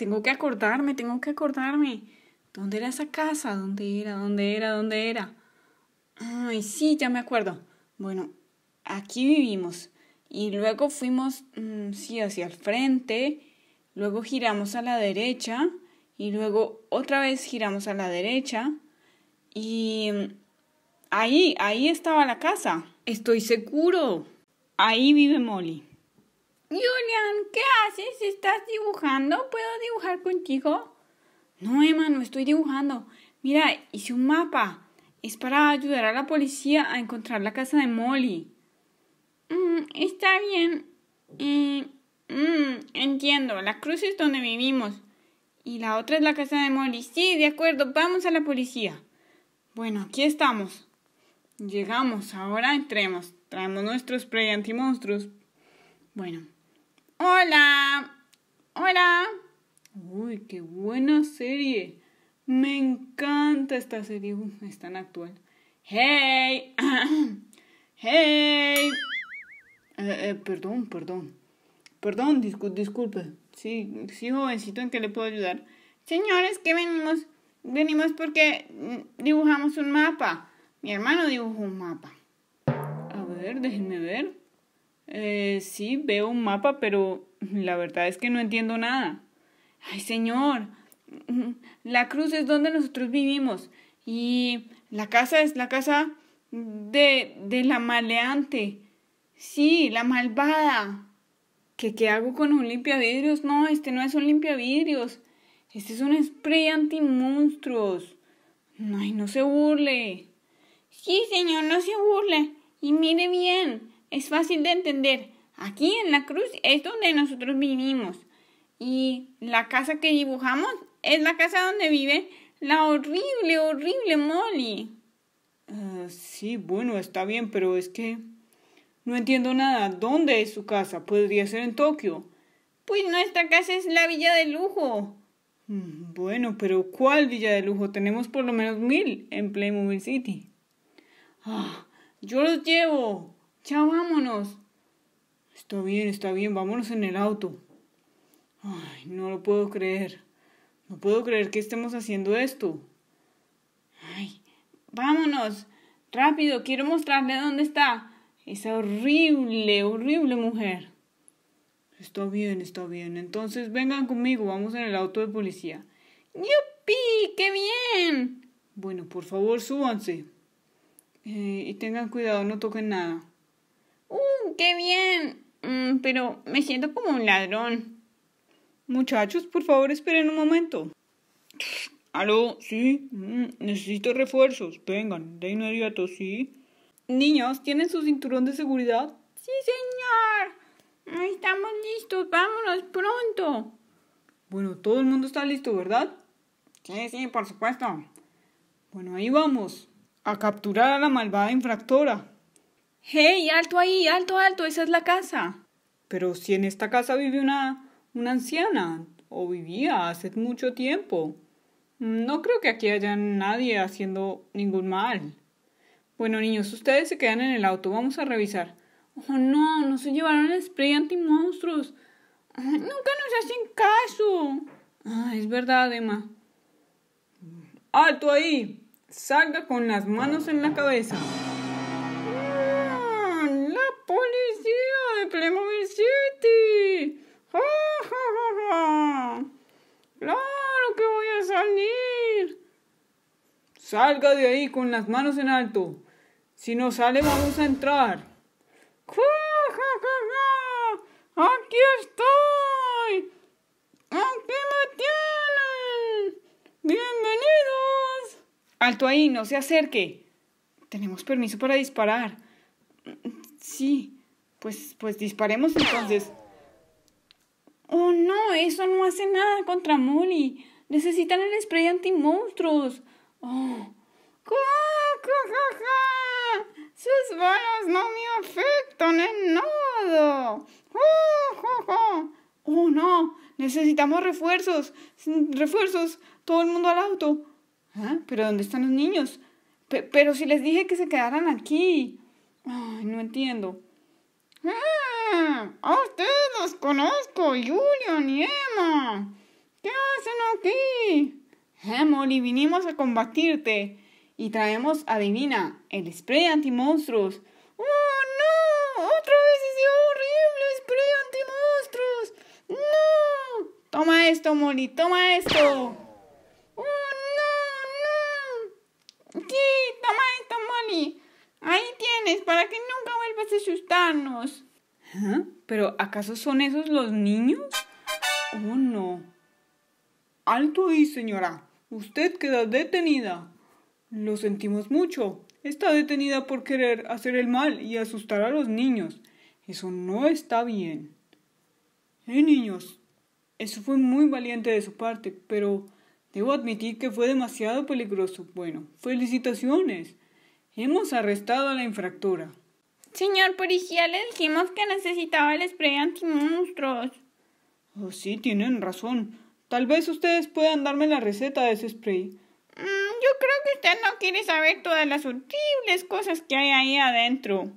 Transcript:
tengo que acordarme, tengo que acordarme. ¿Dónde era esa casa? ¿Dónde era? ¿Dónde era? ¿Dónde era? Ay, sí, ya me acuerdo. Bueno, aquí vivimos. Y luego fuimos, mm, sí, hacia el frente. Luego giramos a la derecha. Y luego otra vez giramos a la derecha. Y mm, ahí, ahí estaba la casa. Estoy seguro. Ahí vive Molly. Julian, ¿qué haces? ¿Estás dibujando? ¿Puedo dibujar contigo? No, Emma, no estoy dibujando. Mira, hice un mapa. Es para ayudar a la policía a encontrar la casa de Molly. Mm, está bien. Mm, mm, entiendo, la cruz es donde vivimos. Y la otra es la casa de Molly. Sí, de acuerdo, vamos a la policía. Bueno, aquí estamos. Llegamos, ahora entremos. Traemos nuestros spray antimonstruos. Bueno, Hola, hola. Uy, qué buena serie. Me encanta esta serie, es tan actual. Hey, hey. Eh, eh, perdón, perdón. Perdón, disculpe. Sí, sí, jovencito, ¿en qué le puedo ayudar? Señores, que venimos, venimos porque mm, dibujamos un mapa. Mi hermano dibujó un mapa. A ver, déjenme ver. Eh, sí, veo un mapa, pero la verdad es que no entiendo nada. Ay, señor, mm, la cruz es donde nosotros vivimos y la casa es la casa de, de la maleante. Sí, la malvada. ¿Qué, ¿Qué hago con un limpiavidrios? No, este no es un limpiavidrios. Este es un spray anti monstruos. Ay, no se burle. Sí, señor, no se burle. Y mire bien, es fácil de entender. Aquí en la cruz es donde nosotros vivimos. Y la casa que dibujamos es la casa donde vive la horrible, horrible Molly. Ah, sí, bueno, está bien, pero es que no entiendo nada. ¿Dónde es su casa? Podría ser en Tokio. Pues nuestra casa es la villa de lujo. Mm, bueno, pero ¿cuál villa de lujo? Tenemos por lo menos mil en Playmobil City. Ah, yo los llevo. Ya vámonos. Está bien, está bien, vámonos en el auto. Ay, no lo puedo creer. No puedo creer que estemos haciendo esto. Ay, vámonos. Rápido, quiero mostrarle dónde está esa horrible, horrible mujer. Está bien, está bien. Entonces vengan conmigo, vamos en el auto de policía. ¡Yupi! ¡Qué bien! Bueno, por favor, súbanse. Eh, y tengan cuidado, no toquen nada. ¡Uh, qué bien! Mm, pero me siento como un ladrón. Muchachos, por favor, esperen un momento. Aló, sí, mm, necesito refuerzos. Vengan, de inmediato, sí. Niños, ¿tienen su cinturón de seguridad? Sí, señor. Estamos listos, vámonos pronto. Bueno, todo el mundo está listo, ¿verdad? Sí, sí, por supuesto. Bueno, ahí vamos. A capturar a la malvada infractora. ¡Hey, alto ahí, alto, alto! Esa es la casa. Pero si en esta casa vive una, una anciana, o vivía hace mucho tiempo. No creo que aquí haya nadie haciendo ningún mal. Bueno, niños, ustedes se quedan en el auto, vamos a revisar. Oh, no, no se llevaron el spray monstruos. Nunca nos hacen caso. Ah, es verdad, Emma. ¡Alto ahí! Salga con las manos en la cabeza. Playmobil City. ¡Ja, ja, ja, ja! ¡Claro que voy a salir! Salga de ahí con las manos en alto. Si no sale, vamos a entrar. ¡Ja, ja, ja, ¡Aquí estoy! ¡Aquí me tienen! ¡Bienvenidos! Alto ahí, no se acerque. Tenemos permiso para disparar. Sí. Pues, pues disparemos entonces. Oh, no, eso no hace nada contra Molly. Necesitan el spray antimonstruos. Oh. Sus balas no me afectan en nada. Oh, oh, no, necesitamos refuerzos. Refuerzos. Todo el mundo al auto. ¿Ah? ¿Pero dónde están los niños? pero si les dije que se quedaran aquí. Ay, no entiendo. ¡Ah! ¡A ustedes los conozco, Julian y Emma! ¿Qué hacen aquí? Molly! vinimos a combatirte y traemos, adivina, el spray antimonstruos. ¡Oh, no! ¡Otra vez ese horrible spray antimonstruos! ¡No! Toma esto, Molly, toma esto. asustarnos. ¿Pero acaso son esos los niños? Oh, no. Alto ahí, señora. Usted queda detenida. Lo sentimos mucho. Está detenida por querer hacer el mal y asustar a los niños. Eso no está bien. Eh, niños, eso fue muy valiente de su parte, pero debo admitir que fue demasiado peligroso. Bueno, felicitaciones. Hemos arrestado a la infractora. Señor Policía, le dijimos que necesitaba el spray antimonstruos. Oh, sí, tienen razón. Tal vez ustedes puedan darme la receta de ese spray. Mm, yo creo que usted no quiere saber todas las horribles cosas que hay ahí adentro.